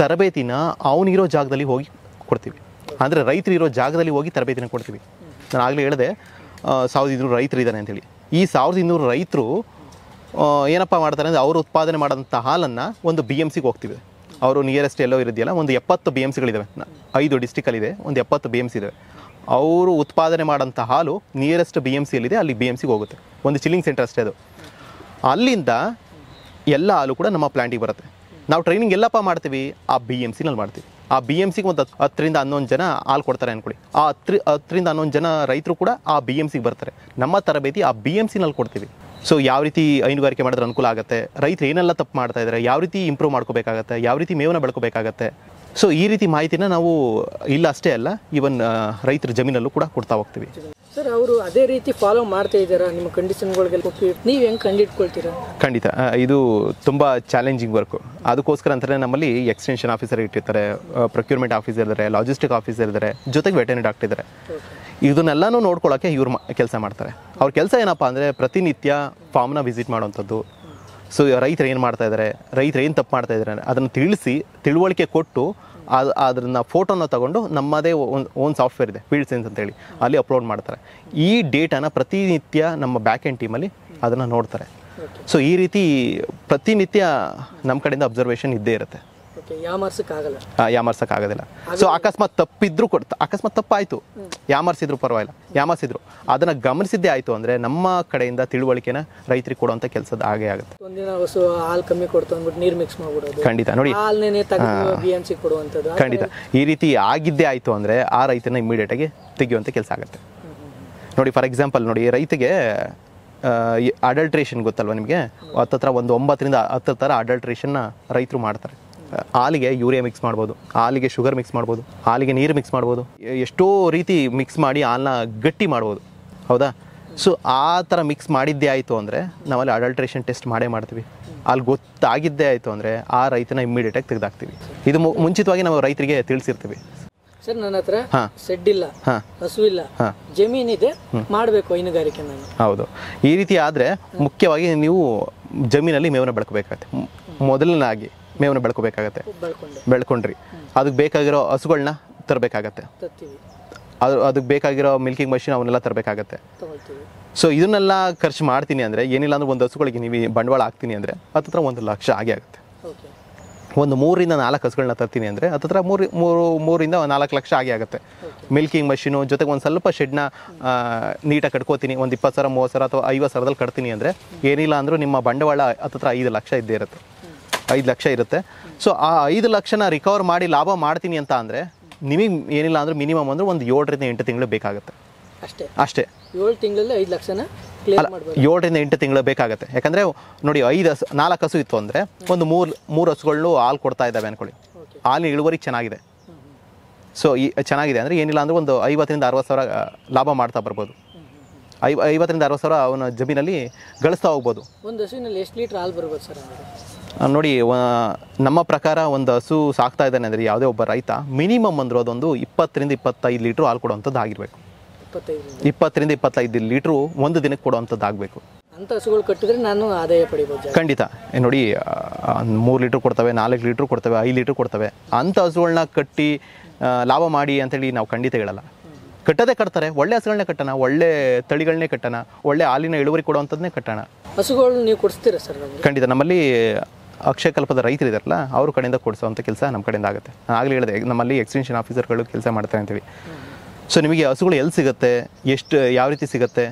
[SPEAKER 1] ತರಬೇತಿನ ಅವನಿರೋ ಜಾಗದಲ್ಲಿ ಹೋಗಿ ಕೊಡ್ತೀವಿ ಅಂದರೆ ಇರೋ ಜಾಗದಲ್ಲಿ ಹೋಗಿ ತರಬೇತಿನ ಕೊಡ್ತೀವಿ ನಾನು ಆಗಲೇ ಹೇಳಿದೆ ಸಾವಿರದ ಇನ್ನೂರು ಇದ್ದಾನೆ ಅಂತೇಳಿ ಈ ಸಾವಿರದ ಇನ್ನೂರು ರೈತರು ಏನಪ್ಪ ಮಾಡ್ತಾರೆ ಅಂದರೆ ಅವರು ಉತ್ಪಾದನೆ ಮಾಡೋಂಥ ಹಾಲನ್ನು ಒಂದು ಬಿ ಎಮ್ ಸಿಗೆ ಹೋಗ್ತೀವಿ ಅವರು ನಿಯರೆಸ್ಟ್ ಎಲ್ಲೋ ಇರೋದಿಲ್ಲ ಒಂದು ಎಪ್ಪತ್ತು ಬಿ ಎಮ್ ಸಿಗಳಿದ್ದಾವೆ ಐದು ಡಿಸ್ಟಿಕಲ್ಲಿದೆ ಒಂದು ಎಪ್ಪತ್ತು ಬಿ ಎಮ್ ಸಿ ಇದ್ದಾವೆ ಅವರು ಉತ್ಪಾದನೆ ಮಾಡೋಂಥ ಹಾಲು ನಿಯರೆಸ್ಟ್ ಬಿ ಎಮ್ ಸಿಯಲ್ಲಿದೆ ಅಲ್ಲಿ ಬಿ ಎಮ್ ಸಿಗೆ ಹೋಗುತ್ತೆ ಒಂದು ಚಿಲ್ಲಿಂಗ್ ಸೆಂಟರ್ ಅಷ್ಟೇ ಅದು ಅಲ್ಲಿಂದ ಎಲ್ಲ ಹಾಲು ಕೂಡ ನಮ್ಮ ಪ್ಲ್ಯಾಂಟಿಗೆ ಬರುತ್ತೆ ನಾವು ಟ್ರೈನಿಂಗ್ ಎಲ್ಲಪ್ಪ ಮಾಡ್ತೀವಿ ಆ ಬಿ ಎಮ್ ಸಿನಲ್ಲಿ ಮಾಡ್ತೀವಿ ಆ ಬಿ ಎಮ್ ಸಿಗೆ ಒಂದು ಹತ್ತರಿಂದ ಹನ್ನೊಂದು ಜನ ಹಾಲು ಕೊಡ್ತಾರೆ ಅಂದ್ಕೊಳ್ಳಿ ಆ ಹತ್ರ ಹತ್ತರಿಂದ ಹನ್ನೊಂದು ಜನ ರೈತರು ಕೂಡ ಆ ಬಿ ಎಮ್ ಸಿಗೆ ಬರ್ತಾರೆ ನಮ್ಮ ತರಬೇತಿ ಆ ಬಿ ಎಮ್ ಸಿನಲ್ಲಿ ಕೊಡ್ತೀವಿ ಸೊ ಯಾವ ರೀತಿ ಹೈನುಗಾರಿಕೆ ಮಾಡಿದ್ರೆ ಅನುಕೂಲ ಆಗುತ್ತೆ ರೈತರು ಏನೆಲ್ಲ ತಪ್ಪು ಮಾಡ್ತಾ ಇದ್ದಾರೆ ಯಾವ ರೀತಿ ಇಂಪ್ರೂವ್ ಮಾಡ್ಕೋಬೇಕಾಗತ್ತೆ ಯಾವ ರೀತಿ ಮೇವನ್ನ ಬೆಳ್ಕೋಬೇಕಾಗತ್ತೆ ಸೊ ಈ ರೀತಿ ಮಾಹಿತಿನ ನಾವು ಇಲ್ಲ ಅಷ್ಟೇ ಅಲ್ಲ ಇವನ್ ರೈತರ ಜಮೀನಲ್ಲೂ ಕೂಡ ಕೊಡ್ತಾ ಹೋಗ್ತೀವಿ
[SPEAKER 2] ಸರ್ ಅವರು ಅದೇ ರೀತಿ ಫಾಲೋ ಮಾಡ್ತಾ ಇದ್ದೀರಾ ನಿಮ್ಮ ಕಂಡೀಷನ್ಗಳಿಗೆ ನೀವು ಹೆಂಗೆ ಕಂಡಿಟ್ಕೊಳ್ತೀರಾ
[SPEAKER 1] ಖಂಡಿತ ಇದು ತುಂಬ ಚಾಲೆಂಜಿಂಗ್ ವರ್ಕು ಅದಕ್ಕೋಸ್ಕರ ಅಂತಲೇ ನಮ್ಮಲ್ಲಿ ಎಕ್ಸ್ಟೆನ್ಷನ್ ಆಫೀಸರ್ ಇಟ್ಟಿರ್ತಾರೆ ಪ್ರೊಕ್ಯೂರ್ಮೆಂಟ್ ಆಫೀಸರ್ ಇದ್ದಾರೆ ಲಾಜಿಸ್ಟಿಕ್ ಆಫೀಸರ್ ಇದ್ದಾರೆ ಜೊತೆಗೆ ವೆಟರ್ನರಿ ಡಾಕ್ಟರ್ ಇದ್ದಾರೆ ಇದನ್ನೆಲ್ಲನೂ ನೋಡ್ಕೊಳ್ಳೋಕೆ ಇವ್ರು ಕೆಲಸ ಮಾಡ್ತಾರೆ ಅವ್ರ ಕೆಲಸ ಏನಪ್ಪ ಅಂದರೆ ಪ್ರತಿನಿತ್ಯ ಫಾರ್ಮ್ನ ವಿಸಿಟ್ ಮಾಡುವಂಥದ್ದು ಸೊ ರೈತರು ಏನು ಮಾಡ್ತಾ ಇದ್ದಾರೆ ರೈತರು ಏನು ತಪ್ಪು ಮಾಡ್ತಾ ಇದ್ದಾರೆ ಅದನ್ನು ತಿಳಿಸಿ ತಿಳುವಳಿಕೆ ಕೊಟ್ಟು ಅದು ಅದನ್ನು ಫೋಟೋನ ತಗೊಂಡು ನಮ್ಮದೇ ಒಂದು ಓನ್ ಸಾಫ್ಟ್ವೇರ್ ಇದೆ ಫೀಲ್ಡ್ ಸೆನ್ಸ್ ಅಂತೇಳಿ ಅಲ್ಲಿ ಅಪ್ಲೋಡ್ ಮಾಡ್ತಾರೆ ಈ ಡೇಟಾನ ಪ್ರತಿನಿತ್ಯ ನಮ್ಮ ಬ್ಯಾಕ್ ಎಂಡ್ ಟೀಮಲ್ಲಿ ಅದನ್ನು ನೋಡ್ತಾರೆ ಸೊ ಈ ರೀತಿ ಪ್ರತಿನಿತ್ಯ ನಮ್ಮ ಕಡೆಯಿಂದ ಅಬ್ಸರ್ವೇಷನ್ ಇದ್ದೇ ಇರುತ್ತೆ ಯಾಮರ್ಸಕ್ಕಾಗಲ್ಲ ಸೊ ಅಕಸ್ಮಾತ್ ತಪ್ಪಿದ್ರು ಕೊಡ್ತಾ ಅಕಸ್ಮಾತ್ ತಪ್ಪಾಯ್ತು ಯಾಮರ್ಸಿದ್ರು ಪರವಾಗಿಲ್ಲ ಯಾಮರ್ಸಿದ್ರು ಅದನ್ನ ಗಮನಿಸಿದ್ದೇ ಆಯ್ತು ಅಂದ್ರೆ ನಮ್ಮ ಕಡೆಯಿಂದ ತಿಳುವಳಿಕೆನ ರೈತರಿಗೆ ಕೊಡುವಂತ ಕೆಲಸದ ಹಾಗೆ ಆಗುತ್ತೆ
[SPEAKER 2] ಒಂದಿನ ನೀರು ಮಿಕ್ಸ್ ಮಾಡ್ಬಿಡೋದು ಖಂಡಿತ ನೋಡಿ ಖಂಡಿತ
[SPEAKER 1] ಈ ರೀತಿ ಆಗಿದ್ದೇ ಆಯ್ತು ಅಂದ್ರೆ ಆ ರೈತನ ಇಮಿಡಿಯೇಟ್ ಆಗಿ ತೆಗೆಯುವಂಥ ಕೆಲಸ ಆಗುತ್ತೆ ನೋಡಿ ಫಾರ್ ಎಕ್ಸಾಂಪಲ್ ನೋಡಿ ರೈತಿಗೆ ಅಡಲ್ಟ್ರೇಷನ್ ಗೊತ್ತಲ್ವ ನಿಮಗೆ ಹತ್ತತ್ರ ಒಂದು ಒಂಬತ್ತರಿಂದ ಹತ್ತು ಥರ ಅಡಲ್ಟ್ರೇಷನ್ನ ರೈತರು ಮಾಡ್ತಾರೆ ಹಾಲಿಗೆ ಯೂರಿಯಾ ಮಿಕ್ಸ್ ಮಾಡ್ಬೋದು ಹಾಲಿಗೆ ಶುಗರ್ ಮಿಕ್ಸ್ ಮಾಡ್ಬೋದು ಹಾಲಿಗೆ ನೀರು ಮಿಕ್ಸ್ ಮಾಡ್ಬೋದು ಎಷ್ಟೋ ರೀತಿ ಮಿಕ್ಸ್ ಮಾಡಿ ಹಾಲನ್ನ ಗಟ್ಟಿ ಮಾಡ್ಬೋದು ಹೌದಾ ಸೊ ಆ ಥರ ಮಿಕ್ಸ್ ಮಾಡಿದ್ದೇ ಆಯಿತು ಅಂದರೆ ನಾವಲ್ಲಿ ಅಡಲ್ಟ್ರೇಷನ್ ಟೆಸ್ಟ್ ಮಾಡೇ ಮಾಡ್ತೀವಿ ಅಲ್ಲಿ ಗೊತ್ತಾಗಿದ್ದೇ ಆಯಿತು ಅಂದರೆ ಆ ರೈತನ ಇಮ್ಮಿಡಿಯೇಟಾಗಿ ತೆಗೆದಾಕ್ತೀವಿ ಇದು ಮುಂಚಿತವಾಗಿ ನಾವು ರೈತರಿಗೆ ತಿಳಿಸಿರ್ತೀವಿ
[SPEAKER 2] ಸರ್ ನನ್ನ ಹತ್ರ ಸೆಡ್ ಇಲ್ಲ ಹಸು ಇಲ್ಲ ಜಮೀನಿದೆ ಮಾಡಬೇಕು ಹೈನುಗಾರಿಕೆ ನಾನು
[SPEAKER 1] ಹೌದು ಈ ರೀತಿ ಆದರೆ ಮುಖ್ಯವಾಗಿ ನೀವು ಜಮೀನಲ್ಲಿ ಮೇವನ್ನ ಮೊದಲನೇ ಮೊದಲನಾಗಿ ಮೇವನ್ನು ಬೆಳ್ಕೋಬೇಕಾಗತ್ತೆ ಬೆಳ್ಕೊಂಡ್ರಿ ಅದಕ್ಕೆ ಬೇಕಾಗಿರೋ ಹಸುಗಳನ್ನ ತರಬೇಕಾಗತ್ತೆ ಅದು ಅದಕ್ಕೆ ಬೇಕಾಗಿರೋ ಮಿಲ್ಕಿಂಗ್ ಮಷಿನ್ ಅವನ್ನೆಲ್ಲ ತರಬೇಕಾಗತ್ತೆ ಸೊ ಇದನ್ನೆಲ್ಲ ಖರ್ಚು ಮಾಡ್ತೀನಿ ಅಂದರೆ ಏನಿಲ್ಲ ಅಂದ್ರೆ ಒಂದು ಹಸುಗಳಿಗೆ ನೀವು ಬಂಡವಾಳ ಹಾಕ್ತೀನಿ ಅಂದರೆ ಹತ್ತತ್ರ ಒಂದು ಲಕ್ಷ ಆಗಿ ಆಗುತ್ತೆ ಒಂದು ಮೂರಿಂದ ನಾಲ್ಕು ಹಸುಗಳನ್ನ ತರ್ತೀನಿ ಅಂದರೆ ಹತ್ತತ್ರ ಮೂರು ಮೂರು ಮೂರಿಂದ ನಾಲ್ಕು ಲಕ್ಷ ಆಗಿ ಆಗುತ್ತೆ ಮಿಲ್ಕಿಂಗ್ ಮಷೀನು ಜೊತೆಗೆ ಒಂದು ಸ್ವಲ್ಪ ಶೆಡ್ನ ನೀಟಾಗಿ ಕಟ್ಕೋತೀನಿ ಒಂದು ಇಪ್ಪತ್ತು ಸಾವಿರ ಮೂವತ್ತು ಸಾವಿರ ಅಥವಾ ಐವತ್ತು ಸಾವಿರದಲ್ಲಿ ಕಟ್ತೀನಿ ಅಂದರೆ ಏನಿಲ್ಲ ಅಂದರೂ ನಿಮ್ಮ ಬಂಡವಾಳ ಹತ್ತತ್ರ ಐದು ಲಕ್ಷ ಇದ್ದೇ ಇರುತ್ತೆ ಐದು ಲಕ್ಷ ಇರುತ್ತೆ ಸೊ ಆ ಐದು ಲಕ್ಷನ ರಿಕವರ್ ಮಾಡಿ ಲಾಭ ಮಾಡ್ತೀನಿ ಅಂತ ಅಂದರೆ ನಿಮಗೆ ಏನಿಲ್ಲ ಅಂದರೆ ಮಿನಿಮಮ್ ಅಂದರೆ ಒಂದು ಏಳರಿಂದ ಎಂಟು ತಿಂಗಳು ಬೇಕಾಗುತ್ತೆ ಅಷ್ಟೇ ಅಷ್ಟೇ
[SPEAKER 2] ಏಳು ತಿಂಗಳಲ್ಲಿ ಐದು ಲಕ್ಷನ
[SPEAKER 1] ಏಳರಿಂದ ಎಂಟು ತಿಂಗಳು ಬೇಕಾಗುತ್ತೆ ಯಾಕಂದರೆ ನೋಡಿ ಐದು ಹಸು ನಾಲ್ಕು ಹಸು ಇತ್ತು ಅಂದರೆ ಒಂದು ಮೂರು ಮೂರು ಹಸುಗಳು ಹಾಲು ಕೊಡ್ತಾ ಇದ್ದಾವೆ ಅಂದ್ಕೊಳ್ಳಿ ಹಾಲಿನ ಇಳುವರಿ ಚೆನ್ನಾಗಿದೆ ಸೊ ಈ ಚೆನ್ನಾಗಿದೆ ಅಂದರೆ ಏನಿಲ್ಲ ಅಂದರೆ ಒಂದು ಐವತ್ತರಿಂದ ಅರವತ್ತು ಸಾವಿರ ಲಾಭ ಮಾಡ್ತಾ ಬರ್ಬೋದು ಐವ ಐವತ್ತರಿಂದ ಅರವತ್ತು ಸಾವಿರ ಅವನ ಜಮೀನಲ್ಲಿ ಗಳಿಸ್ತಾ ಹೋಗ್ಬೋದು
[SPEAKER 2] ಒಂದು ಹಸುವಿನಲ್ಲಿ ಎಷ್ಟು ಲೀಟ್ರ್ ಹಾಲು ಬರ್ಬೋದು ಸರ್
[SPEAKER 1] ನೋಡಿ ನಮ್ಮ ಪ್ರಕಾರ ಒಂದು ಹಸು ಸಾಕ್ತಾ ಇದ್ದಾನೆ ಅಂದರೆ ಯಾವುದೇ ಒಬ್ಬ ರೈತ ಮಿನಿಮಮ್ ಅಂದ್ರೆ ಅದೊಂದು ಇಪ್ಪತ್ತರಿಂದ ಇಪ್ಪತ್ತೈದು ಲೀಟ್ರ್ ಹಾಲು ಕೊಡುವಂಥದ್ದು ಆಗಿರಬೇಕು ಇಪ್ಪತ್ತರಿಂದ ಇಪ್ಪತ್ತೈದು ಲೀಟ್ರು ಒಂದು ದಿನಕ್ಕೆ ಕೊಡುವಂಥದ್ದು ಆಗಬೇಕು
[SPEAKER 2] ಅಂತ ಹಸುಗಳು ಕಟ್ಟಿದ್ರೆ ನಾನು ಆದಾಯ ಪಡಿಬೋದು
[SPEAKER 1] ಖಂಡಿತ ನೋಡಿ ಮೂರು ಲೀಟ್ರ್ ಕೊಡ್ತವೆ ನಾಲ್ಕು ಲೀಟ್ರ್ ಕೊಡ್ತವೆ ಐದು ಲೀಟ್ರ್ ಕೊಡ್ತವೆ ಅಂಥ ಹಸುಗಳನ್ನ ಕಟ್ಟಿ ಲಾಭ ಮಾಡಿ ಅಂತೇಳಿ ನಾವು ಖಂಡಿತ ಹೇಳಲ್ಲ ಕಟ್ಟದೇ ಕಟ್ತಾರೆ ಒಳ್ಳೆ ಹಸುಗಳನ್ನೇ ಕಟ್ಟೋಣ ಒಳ್ಳೆ ತಳಿಗಳನ್ನೇ ಕಟ್ಟೋಣ ಒಳ್ಳೆ ಹಾಲಿನ ಇಳುವರಿ ಕೊಡುವಂಥದ್ದನ್ನೇ ಕಟ್ಟೋಣ
[SPEAKER 2] ಹಸುಗಳು ನೀವು ಕೊಡಿಸ್ತೀರಾ ಸರ್
[SPEAKER 1] ಖಂಡಿತ ನಮ್ಮಲ್ಲಿ ಅಕ್ಷಯಕಲ್ಪದ ಇದಾರಲ್ಲ ಅವ್ರ ಕಡೆಯಿಂದ ಕೊಡಿಸುವಂತ ಕೆಲಸ ನಮ್ಮ ಕಡೆಯಿಂದ ಆಗುತ್ತೆ ನಾನು ಆಗಲೇ ಹೇಳಿದೆ ನಮ್ಮಲ್ಲಿ ಎಕ್ಸ್ಟೆನ್ಷನ್ ಆಫೀಸರ್ಗಳು ಕೆಲಸ ಮಾಡ್ತಾ ಇರ್ತೀವಿ ಸೊ ನಿಮಗೆ ಹಸುಗಳು ಎಲ್ಲಿ ಸಿಗುತ್ತೆ ಎಷ್ಟು ಯಾವ ರೀತಿ ಸಿಗುತ್ತೆ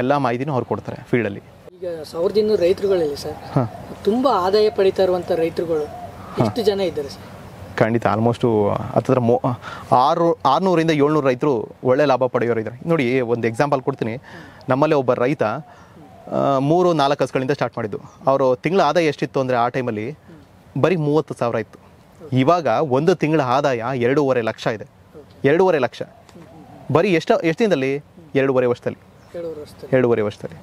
[SPEAKER 1] ಎಲ್ಲ ಮಾಹಿತಿನೂ ಅವ್ರು ಕೊಡ್ತಾರೆ ಫೀಲ್ಡಲ್ಲಿ
[SPEAKER 2] ಈಗ ಸಾವಿರದ ಸರ್ ತುಂಬ ಆದಾಯ ಪಡಿತಾ ಇರುವಂಥ ರೈತರುಗಳು ಎಷ್ಟು ಜನ ಇದ್ದಾರೆ ಸರ್
[SPEAKER 1] ಖಂಡಿತ ಆಲ್ಮೋಸ್ಟು ಹತ್ತಿರ ಮೋ ಆರು ಆರುನೂರಿಂದ ಏಳ್ನೂರು ರೈತರು ಒಳ್ಳೆ ಲಾಭ ಪಡೆಯೋರು ಇದ್ದಾರೆ ನೋಡಿ ಒಂದು ಎಕ್ಸಾಂಪಲ್ ಕೊಡ್ತೀನಿ ನಮ್ಮಲ್ಲೇ ಒಬ್ಬ ರೈತ ಮೂರು ನಾಲ್ಕು ಹಸುಗಳಿಂದ ಸ್ಟಾರ್ಟ್ ಮಾಡಿದ್ದು ಅವರು ತಿಂಗಳ ಆದಾಯ ಎಷ್ಟಿತ್ತು ಅಂದರೆ ಆ ಟೈಮಲ್ಲಿ ಬರೀ ಮೂವತ್ತು ಸಾವಿರ ಇತ್ತು ಇವಾಗ ಒಂದು ತಿಂಗಳ ಆದಾಯ ಎರಡೂವರೆ ಲಕ್ಷ ಇದೆ ಎರಡೂವರೆ ಲಕ್ಷ ಬರೀ ಎಷ್ಟು ಎಷ್ಟು ದಿನದಲ್ಲಿ ಎರಡೂವರೆ ವರ್ಷದಲ್ಲಿ ಎರಡೂವರೆ ವರ್ಷದಲ್ಲಿ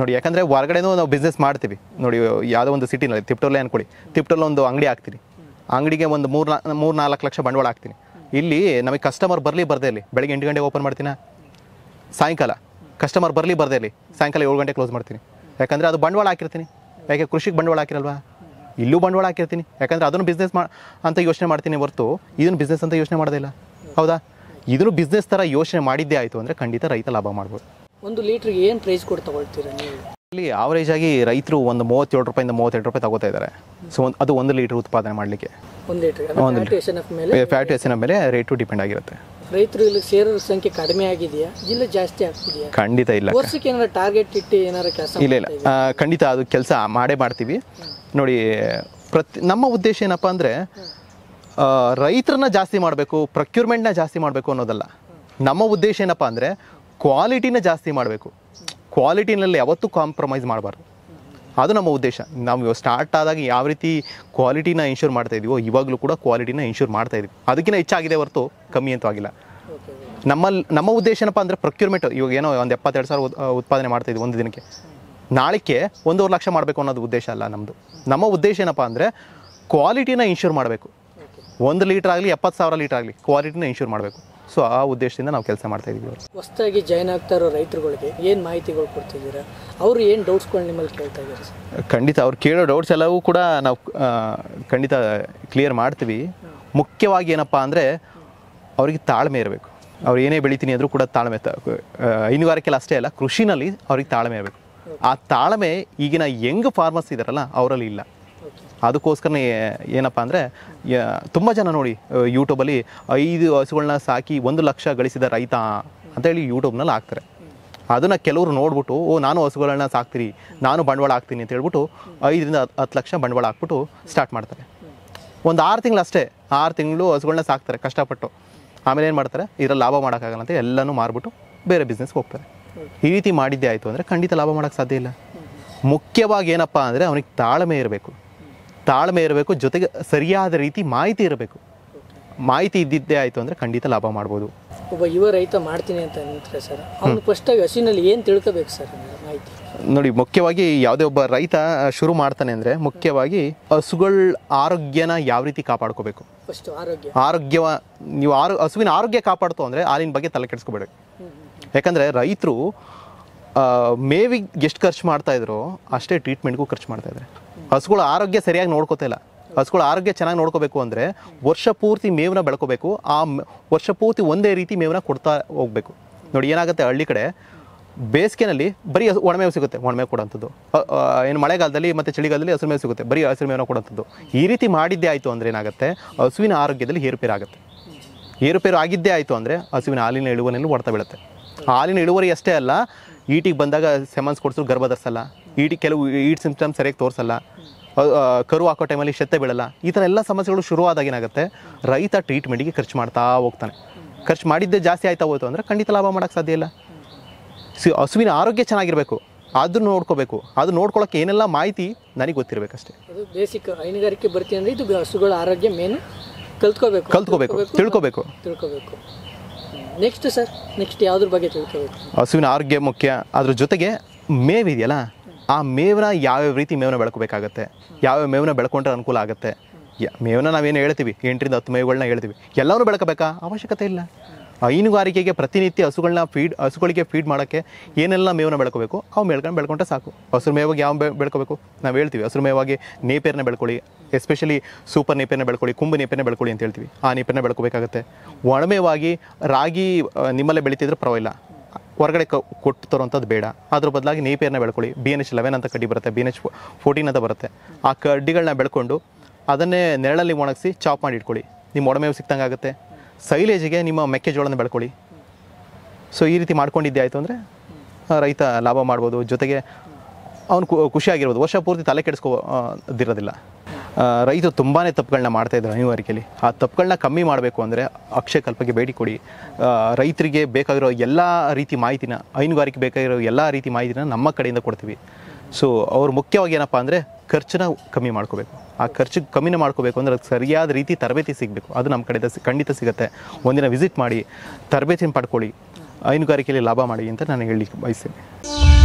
[SPEAKER 1] ನೋಡಿ ಯಾಕಂದರೆ ಹೊರಗಡೆನೂ ನಾವು ಬಿಸ್ನೆಸ್ ಮಾಡ್ತೀವಿ ನೋಡಿ ಯಾವುದೋ ಒಂದು ಸಿಟಿನಲ್ಲಿ ತಿಪ್ಟೋಲ್ಲೇ ಅಂದ್ಕೊಳ್ಳಿ ತಿಪ್ಟೋಲ್ಲ ಒಂದು ಅಂಗಡಿ ಹಾಕ್ತೀನಿ ಅಂಗಡಿಗೆ ಒಂದು ಮೂರು ನಾ ಮೂರು ನಾಲ್ಕು ಲಕ್ಷ ಬಂಡವಾಳ ಹಾಕ್ತೀನಿ ಇಲ್ಲಿ ನಮಗೆ ಕಸ್ಟಮರ್ ಬರಲಿ ಬರದೇ ಇಲ್ಲಿ ಬೆಳಗ್ಗೆ ಎಂಟು ಗಂಟೆಗೆ ಓಪನ್ ಮಾಡ್ತೀನಿ ಸಾಯಂಕಾಲ ಕಸ್ಟಮರ್ ಬರಲಿ ಬರದೇಲಿ ಸಾಯಂಕಾಲ ಏಳು ಗಂಟೆ ಕ್ಲೋಸ್ ಮಾಡ್ತೀನಿ ಯಾಕಂದರೆ ಅದು ಬಂಡವಾಳ ಹಾಕಿರ್ತೀನಿ ಯಾಕೆ ಕೃಷಿಗೆ ಬಂಡವಾಳ ಹಾಕಿರಲ್ವಾ ಇಲ್ಲೂ ಬಂಡವಾಳ ಹಾಕಿರ್ತೀನಿ ಯಾಕಂದರೆ ಅದನ್ನು ಬಿಸ್ನೆಸ್ ಮಾ ಅಂತ ಯೋಚನೆ ಮಾಡ್ತೀನಿ ಹೊರತು ಇದನ್ನು ಬಿಸ್ನೆಸ್ ಅಂತ ಯೋಚನೆ ಮಾಡೋದಿಲ್ಲ ಹೌದಾ ಇದನ್ನು ಬಿಸ್ನೆಸ್ ಥರ ಯೋಚನೆ ಮಾಡಿದ್ದೇ ಆಯಿತು ಅಂದರೆ ಖಂಡಿತ ರೈತ ಲಾಭ ಮಾಡ್ಬೋದು
[SPEAKER 2] ಒಂದು ಲೀಟ್ರಿಗೆ ಏನು ಪ್ರೈಸ್ ಕೊಟ್ಟು ತಗೊಳ್ತೀರಾ
[SPEAKER 1] ಇಲ್ಲಿ ಆವರೇಜ್ ಆಗಿ ರೈತರು ಒಂದು ಮೂವತ್ತೇಳು ರೂಪಾಯಿಂದ ಮೂವತ್ತೆರಡು ರೂಪಾಯಿ ತಗೋತಾ ಇದ್ದಾರೆ ಸೊ ಒಂದು ಅದು ಒಂದು ಲೀಟ್ರ್ ಉತ್ಪಾದನೆ ಮಾಡಲಿಕ್ಕೆ
[SPEAKER 2] ಒಂದು ಲೀಟ್ರ್
[SPEAKER 1] ಫ್ಯಾಟ್ ಎಸಿನ ಮೇಲೆ ರೇಟು ಡಿಪೆಂಡ್ ಆಗಿರುತ್ತೆ
[SPEAKER 2] ರೈತರು ಇಲ್ಲಿ ಸೇರೋ ಸಂಖ್ಯೆ ಕಡಿಮೆ ಆಗಿದೆಯಾ ಜಿಲ್ಲೆ ಜಾಸ್ತಿ ಆಗ್ತಿದೆಯಾ
[SPEAKER 1] ಖಂಡಿತ ಇಲ್ಲ ವರ್ಷಕ್ಕೆ
[SPEAKER 2] ಏನಾರ ಟಾರ್ಗೆಟ್ ಇಟ್ಟು ಏನಾರ ಕೆಲಸ ಇಲ್ಲ
[SPEAKER 1] ಇಲ್ಲ ಖಂಡಿತ ಅದು ಕೆಲಸ ಮಾಡೇ ಮಾಡ್ತೀವಿ ನೋಡಿ ಪ್ರತಿ ನಮ್ಮ ಉದ್ದೇಶ ಏನಪ್ಪಾ ಅಂದರೆ ರೈತರನ್ನ ಜಾಸ್ತಿ ಮಾಡಬೇಕು ಪ್ರೊಕ್ಯೂರ್ಮೆಂಟ್ನ ಜಾಸ್ತಿ ಮಾಡಬೇಕು ಅನ್ನೋದಲ್ಲ ನಮ್ಮ ಉದ್ದೇಶ ಏನಪ್ಪಾ ಅಂದರೆ ಕ್ವಾಲಿಟಿನ ಜಾಸ್ತಿ ಮಾಡಬೇಕು ಕ್ವಾಲಿಟಿನಲ್ಲಿ ಯಾವತ್ತೂ ಕಾಂಪ್ರಮೈಸ್ ಮಾಡಬಾರ್ದು ಅದು ನಮ್ಮ ಉದ್ದೇಶ ನಾವು ಸ್ಟಾರ್ಟ್ ಆದಾಗ ಯಾವ ರೀತಿ ಕ್ವಾಲಿಟಿನ ಇನ್ಶೂರ್ ಮಾಡ್ತಾ ಇದೀವೋ ಇವಾಗಲೂ ಕೂಡ ಕ್ವಾಲಿಟಿನ ಇನ್ಶೂರ್ ಮಾಡ್ತಾ ಇದೀವಿ ಅದಕ್ಕಿಂತ ಹೆಚ್ಚಾಗಿದೆ ಹೊರತು ಕಮ್ಮಿ ಅಂತೂ ಆಗಿಲ್ಲ ನಮ್ಮಲ್ಲಿ ನಮ್ಮ ಉದ್ದೇಶ ಏನಪ್ಪ ಅಂದರೆ ಪ್ರೊಕ್ಯೂರ್ಮೆಂಟ್ ಇವಾಗ ಏನೋ ಒಂದು ಎಪ್ಪತ್ತೆರಡು ಸಾವಿರ ಉತ್ಪಾದನೆ ಮಾಡ್ತಾ ಇದ್ವಿ ಒಂದು ದಿನಕ್ಕೆ ನಾಳಿಕೆ ಒಂದೂವರೆ ಲಕ್ಷ ಮಾಡಬೇಕು ಅನ್ನೋದು ಉದ್ದೇಶ ಅಲ್ಲ ನಮ್ಮದು ನಮ್ಮ ಉದ್ದೇಶ ಏನಪ್ಪ ಅಂದರೆ ಕ್ವಾಲಿಟಿನ ಇನ್ಶೂರ್ ಮಾಡಬೇಕು ಒಂದು ಲೀಟ್ರ್ ಆಗಲಿ ಎಪ್ಪತ್ತು ಸಾವಿರ ಲೀಟ್ರ್ ಆಗಲಿ ಕ್ವಾಲಿಟಿನ ಇನ್ಶೂರ್ ಮಾಡಬೇಕು ಸೊ ಆ ಉದ್ದೇಶದಿಂದ ನಾವು ಕೆಲಸ ಮಾಡ್ತಾ ಇದೀವಿ
[SPEAKER 2] ಹೊಸದಾಗಿ ಜಾಯ್ನ್ ಆಗ್ತಾ ಇರೋ ರೈತರುಗಳಿಗೆ ಏನು ಮಾಹಿತಿಗಳು ಕೊಡ್ತಿದ್ದೀರಾ ಅವರು ಏನು ಡೌಟ್ಸ್ಗಳು ನಿಮ್ಮಲ್ಲಿ ಕೇಳ್ತಾ ಇದ್ದಾರೆ
[SPEAKER 1] ಖಂಡಿತ ಅವ್ರು ಕೇಳೋ ಡೌಟ್ಸ್ ಎಲ್ಲವೂ ಕೂಡ ನಾವು ಖಂಡಿತ ಕ್ಲಿಯರ್ ಮಾಡ್ತೀವಿ ಮುಖ್ಯವಾಗಿ ಏನಪ್ಪಾ ಅಂದರೆ ಅವರಿಗೆ ತಾಳ್ಮೆ ಇರಬೇಕು ಅವ್ರು ಏನೇ ಬೆಳಿತೀನಿ ಅಂದರೂ ಕೂಡ ತಾಳ್ಮೆ ಹೈನುಗಾರಿಕೆಲ್ಲ ಅಷ್ಟೇ ಅಲ್ಲ ಕೃಷಿನಲ್ಲಿ ಅವ್ರಿಗೆ ತಾಳ್ಮೆ ಇರಬೇಕು ಆ ತಾಳ್ಮೆ ಈಗಿನ ಯಂಗ್ ಫಾರ್ಮರ್ಸ್ ಇದಾರಲ್ಲ ಅವರಲ್ಲಿ ಇಲ್ಲ ಅದಕ್ಕೋಸ್ಕರ ಏನಪ್ಪ ಅಂದರೆ ತುಂಬ ಜನ ನೋಡಿ ಯೂಟ್ಯೂಬಲ್ಲಿ ಐದು ಹಸುಗಳನ್ನ ಸಾಕಿ ಒಂದು ಲಕ್ಷ ಗಳಿಸಿದ ರೈತ ಅಂತೇಳಿ ಯೂಟ್ಯೂಬ್ನಲ್ಲಿ ಹಾಕ್ತಾರೆ ಅದನ್ನು ಕೆಲವರು ನೋಡ್ಬಿಟ್ಟು ಓ ನಾನು ಹಸುಗಳನ್ನ ಸಾಕ್ತೀನಿ ನಾನು ಬಂಡವಾಳ ಹಾಕ್ತೀನಿ ಅಂತ ಹೇಳ್ಬಿಟ್ಟು ಐದರಿಂದ ಹತ್ತು ಲಕ್ಷ ಬಂಡವಾಳ ಹಾಕ್ಬಿಟ್ಟು ಸ್ಟಾರ್ಟ್ ಮಾಡ್ತಾರೆ ಒಂದು ಆರು ತಿಂಗಳು ಅಷ್ಟೇ ಆರು ತಿಂಗಳು ಹಸುಗಳನ್ನ ಸಾಕ್ತಾರೆ ಕಷ್ಟಪಟ್ಟು ಆಮೇಲೆ ಏನು ಮಾಡ್ತಾರೆ ಇದರಲ್ಲಿ ಲಾಭ ಮಾಡೋಕ್ಕಾಗಲ್ಲ ಅಂತ ಎಲ್ಲನೂ ಮಾರ್ಬಿಟ್ಟು ಬೇರೆ ಬಿಸ್ನೆಸ್ಗೆ ಹೋಗ್ತಾರೆ ಈ ರೀತಿ ಮಾಡಿದ್ದೆ ಆಯಿತು ಅಂದರೆ ಖಂಡಿತ ಲಾಭ ಮಾಡೋಕ್ಕೆ ಸಾಧ್ಯ ಇಲ್ಲ ಮುಖ್ಯವಾಗಿ ಏನಪ್ಪ ಅಂದರೆ ಅವನಿಗೆ ತಾಳ್ಮೆ ಇರಬೇಕು ತಾಳ್ಮೆ ಇರಬೇಕು ಜೊತೆಗೆ ಸರಿಯಾದ ರೀತಿ ಮಾಹಿತಿ ಇರಬೇಕು ಮಾಹಿತಿ ಇದ್ದಿದ್ದೇ ಆಯಿತು ಅಂದರೆ ಖಂಡಿತ ಲಾಭ ಮಾಡ್ಬೋದು
[SPEAKER 2] ಒಬ್ಬ ಯುವ ರೈತ ಮಾಡ್ತೀನಿ ಅಂತ ಸರ್ ಅವನು ಫಸ್ಟಾಗಿ ಹಸಿನಲ್ಲಿ ಏನು ತಿಳ್ಕೋಬೇಕು ಸರ್ ಮಾಹಿತಿ
[SPEAKER 1] ನೋಡಿ ಮುಖ್ಯವಾಗಿ ಯಾವುದೇ ಒಬ್ಬ ರೈತ ಶುರು ಮಾಡ್ತಾನೆ ಅಂದರೆ ಮುಖ್ಯವಾಗಿ ಹಸುಗಳ ಆರೋಗ್ಯನ ಯಾವ ರೀತಿ ಕಾಪಾಡ್ಕೋಬೇಕು ಫಸ್ಟ್ ಆರೋಗ್ಯ ಆರೋಗ್ಯ ನೀವು ಆರೋ ಹಸುವಿನ ಆರೋಗ್ಯ ಕಾಪಾಡ್ತು ಅಂದರೆ ಹಾಲಿನ ಬಗ್ಗೆ ತಲೆ ಕೆಡಿಸ್ಕೋಬೇಡಿ ಯಾಕಂದರೆ ರೈತರು ಮೇವಿಗೆ ಎಷ್ಟು ಖರ್ಚು ಮಾಡ್ತಾಯಿದ್ರು ಅಷ್ಟೇ ಟ್ರೀಟ್ಮೆಂಟ್ಗೂ ಖರ್ಚು ಮಾಡ್ತಾಯಿದ್ದಾರೆ ಹಸುಗಳ ಆರೋಗ್ಯ ಸರಿಯಾಗಿ ನೋಡ್ಕೋತಿಲ್ಲ ಹಸುಗಳ ಆರೋಗ್ಯ ಚೆನ್ನಾಗಿ ನೋಡ್ಕೋಬೇಕು ಅಂದರೆ ವರ್ಷ ಪೂರ್ತಿ ಮೇವನ್ನ ಬೆಳ್ಕೋಬೇಕು ಆ ವರ್ಷ ಪೂರ್ತಿ ಒಂದೇ ರೀತಿ ಮೇವನ್ನ ಕೊಡ್ತಾ ಹೋಗಬೇಕು ನೋಡಿ ಏನಾಗುತ್ತೆ ಹಳ್ಳಿ ಕಡೆ ಬೇಸಿಗೆನಲ್ಲಿ ಬರೀ ಒಣಮೇವು ಸಿಗುತ್ತೆ ಒಣಮೇವು ಕೊಡೋಂಥದ್ದು ಏನು ಮಳೆಗಾಲದಲ್ಲಿ ಮತ್ತು ಚಳಿಗಾಲದಲ್ಲಿ ಹಸಿರು ಮೇವು ಸಿಗುತ್ತೆ ಬರೀ ಹಸಿರು ಮೇವನ್ನ ಕೊಡೋಂಥದ್ದು ಈ ರೀತಿ ಮಾಡಿದ್ದೇ ಆಯಿತು ಅಂದರೆ ಏನಾಗುತ್ತೆ ಹಸುವಿನ ಆರೋಗ್ಯದಲ್ಲಿ ಏರುಪೇರು ಆಗುತ್ತೆ ಏರುಪೇರು ಆಗಿದ್ದೇ ಆಯಿತು ಅಂದರೆ ಹಸುವಿನ ಹಾಲಿನ ಇಳುವರಿಯಲ್ಲಿ ಹೊಡ್ತಾ ಬೀಳುತ್ತೆ ಹಾಲಿನ ಇಳುವರಿ ಅಷ್ಟೇ ಅಲ್ಲ ಈಟಿಗೆ ಬಂದಾಗ ಸೆಮನ್ಸ್ ಕೊಡಿಸಲು ಗರ್ಭಧರಿಸಲ್ಲ ಈಡಿ ಕೆಲವು ಈಡ್ ಸಿಂಪ್ಟಮ್ಸ್ ಸರಿಯಾಗಿ ತೋರಿಸಲ್ಲ ಕರು ಹಾಕೋ ಟೈಮಲ್ಲಿ ಶೆತ್ತೆ ಬೀಳಲ್ಲ ಈ ಥರ ಎಲ್ಲ ಸಮಸ್ಯೆಗಳು ಶುರುವಾದಾಗ ಏನಾಗುತ್ತೆ ರೈತ ಟ್ರೀಟ್ಮೆಂಟಿಗೆ ಖರ್ಚು ಮಾಡ್ತಾ ಹೋಗ್ತಾನೆ ಖರ್ಚು ಮಾಡಿದ್ದೇ ಜಾಸ್ತಿ ಆಯ್ತಾ ಹೋಯ್ತು ಅಂದರೆ ಖಂಡಿತ ಲಾಭ ಮಾಡೋಕ್ಕೆ ಸಾಧ್ಯ ಇಲ್ಲ ಸಿ ಹಸುವಿನ ಆರೋಗ್ಯ ಚೆನ್ನಾಗಿರಬೇಕು ಅದನ್ನು ನೋಡ್ಕೋಬೇಕು ಅದು ನೋಡ್ಕೊಳಕ್ಕೆ ಏನೆಲ್ಲ ಮಾಹಿತಿ ನನಗೆ ಗೊತ್ತಿರಬೇಕಷ್ಟೇ
[SPEAKER 2] ಬೇಸಿಕ್ ಹೈನುಗಾರಿಕೆ ಬರ್ತೀನಿ ಅಂದರೆ ಇದು ಹಸುಗಳ ಆರೋಗ್ಯ ಮೇನು ಕಲ್ತ್ಕೋಬೇಕು ಕಲ್ತ್ಕೋಬೇಕು ತಿಳ್ಕೋಬೇಕು ತಿಳ್ಕೋಬೇಕು ನೆಕ್ಸ್ಟ್ ಸರ್ ನೆಕ್ಸ್ಟ್ ಯಾವುದ್ರ ಬಗ್ಗೆ ತಿಳ್ಕೋಬೇಕು
[SPEAKER 1] ಹಸುವಿನ ಆರೋಗ್ಯ ಮುಖ್ಯ ಅದ್ರ ಜೊತೆಗೆ ಮೇವಿದೆಯಲ್ಲ ಆ ಮೇವನ್ನ ಯಾವ್ಯಾವ ರೀತಿ ಮೇವನ್ನ ಬೆಳ್ಕೋಬೇಕಾಗತ್ತೆ ಯಾವ್ಯಾವ ಮೇವನ್ನ ಬೆಳ್ಕೊಂಡ್ರೆ ಅನುಕೂಲ ಆಗುತ್ತೆ ಮೇವನ್ನ ನಾವೇನು ಹೇಳ್ತೀವಿ ಎಂಟರಿಂದ ಹತ್ತು ಮೇವುಗಳನ್ನ ಹೇಳ್ತೀವಿ ಎಲ್ಲರೂ ಬೆಳ್ಕೋಬೇಕಾ ಅವಶ್ಯಕತೆ ಇಲ್ಲ ಹೈನುಗಾರಿಕೆಗೆ ಪ್ರತಿನಿತ್ಯ ಹಸುಗಳನ್ನ ಫೀಡ್ ಹಸುಗಳಿಗೆ ಫೀಡ್ ಮಾಡೋಕ್ಕೆ ಏನೆಲ್ಲ ಮೇವನ್ನ ಬೆಳ್ಕೋಬೇಕು ಅವು ಮೇಳ್ಕೊಂಡು ಬೆಳ್ಕೊಂಡ್ರೆ ಸಾಕು ಹಸಿರು ಮೇವಾಗಿ ಯಾವ ಬೆಳ್ಕೋಬೇಕು ನಾವು ಹೇಳ್ತೀವಿ ಹಸಿರು ಮೇವಾಗಿ ನೇಪೇರನ್ನ ಬೆಳ್ಕೊಳ್ಳಿ ಎಸ್ಪೆಷಲಿ ಸೂಪರ್ ನೇಪೇರನ್ನ ಬೆಳ್ಕೊಳ್ಳಿ ಕುಂಬು ನೇಪೇರನ್ನ ಬೆಳ್ಕೊಳ್ಳಿ ಅಂತ ಹೇಳ್ತೀವಿ ಆ ನೇಪೇರನ್ನ ಬೆಳ್ಕೋಬೇಕಾಗತ್ತೆ ಒಣಮೇವಾಗಿ ರಾಗಿ ನಿಮ್ಮಲ್ಲೇ ಬೆಳೀತಿದ್ರೆ ಪರವಾಗಿಲ್ಲ ಹೊರಗಡೆ ಕೊಟ್ಟು ತರುವಂಥದ್ದು ಬೇಡ ಅದ್ರ ಬದಲಾಗಿ ನೇಪಿಯರ್ನ ಬೆಳ್ಕೊಳ್ಳಿ ಬಿ ಎನ್ ಎಚ್ ಲೆವೆನ್ ಅಂತ ಕಡ್ಡಿ ಬರುತ್ತೆ ಬಿ ಎನ್ ಎಚ್ ಫೋರ್ಟೀನ್ ಅಂತ ಬರುತ್ತೆ ಆ ಕಡ್ಡಿಗಳನ್ನ ಬೆಳ್ಕೊಂಡು ಅದನ್ನೇ ನೆರಳಲ್ಲಿ ಒಣಗಿಸಿ ಚಾಪ್ ಮಾಡಿ ಇಟ್ಕೊಳ್ಳಿ ನಿಮ್ಮ ಒಡಮೇವು ಸಿಕ್ತಂಗಾಗುತ್ತೆ ಆಗುತ್ತೆ ಸೈಲೇಜಿಗೆ ನಿಮ್ಮ ಮೆಕ್ಕೆಜೋಳನ ಬೆಳ್ಕೊಳ್ಳಿ ಸೊ ಈ ರೀತಿ ಮಾಡ್ಕೊಂಡಿದ್ದೆ ಆಯಿತು ಅಂದರೆ ರೈತ ಲಾಭ ಮಾಡ್ಬೋದು ಜೊತೆಗೆ ಅವನು ಖುಷಿಯಾಗಿರ್ಬೋದು ವರ್ಷ ಪೂರ್ತಿ ತಲೆ ಕೆಡಿಸ್ಕೋದಿರೋದಿಲ್ಲ ರೈತರು ತುಂಬಾ ತಪ್ಪುಗಳನ್ನ ಮಾಡ್ತಾಯಿದ್ದಾರೆ ಹೈನುಗಾರಿಕೆಯಲ್ಲಿ ಆ ತಪ್ಪುಗಳನ್ನ ಕಮ್ಮಿ ಮಾಡಬೇಕು ಅಂದರೆ ಅಕ್ಷಯ ಕಲ್ಪಕ್ಕೆ ಭೇಟಿ ಕೊಡಿ ರೈತರಿಗೆ ಬೇಕಾಗಿರೋ ಎಲ್ಲ ರೀತಿ ಮಾಹಿತಿನ ಹೈನುಗಾರಿಕೆ ಬೇಕಾಗಿರೋ ಎಲ್ಲ ರೀತಿ ಮಾಹಿತಿನ ನಮ್ಮ ಕಡೆಯಿಂದ ಕೊಡ್ತೀವಿ ಸೊ ಅವ್ರು ಮುಖ್ಯವಾಗಿ ಏನಪ್ಪಾ ಅಂದರೆ ಖರ್ಚನ್ನ ಕಮ್ಮಿ ಮಾಡ್ಕೋಬೇಕು ಆ ಖರ್ಚು ಕಮ್ಮಿನ ಮಾಡ್ಕೋಬೇಕು ಅಂದರೆ ಅದಕ್ಕೆ ಸರಿಯಾದ ರೀತಿ ತರಬೇತಿ ಸಿಗಬೇಕು ಅದು ನಮ್ಮ ಕಡೆಯಿಂದ ಖಂಡಿತ ಸಿಗುತ್ತೆ ಒಂದಿನ ವಿಸಿಟ್ ಮಾಡಿ ತರಬೇತಿನ ಪಡ್ಕೊಳ್ಳಿ ಹೈನುಗಾರಿಕೆಯಲ್ಲಿ ಲಾಭ ಮಾಡಿ ಅಂತ ನಾನು ಹೇಳಿ ಬಯಸ್ತೇನೆ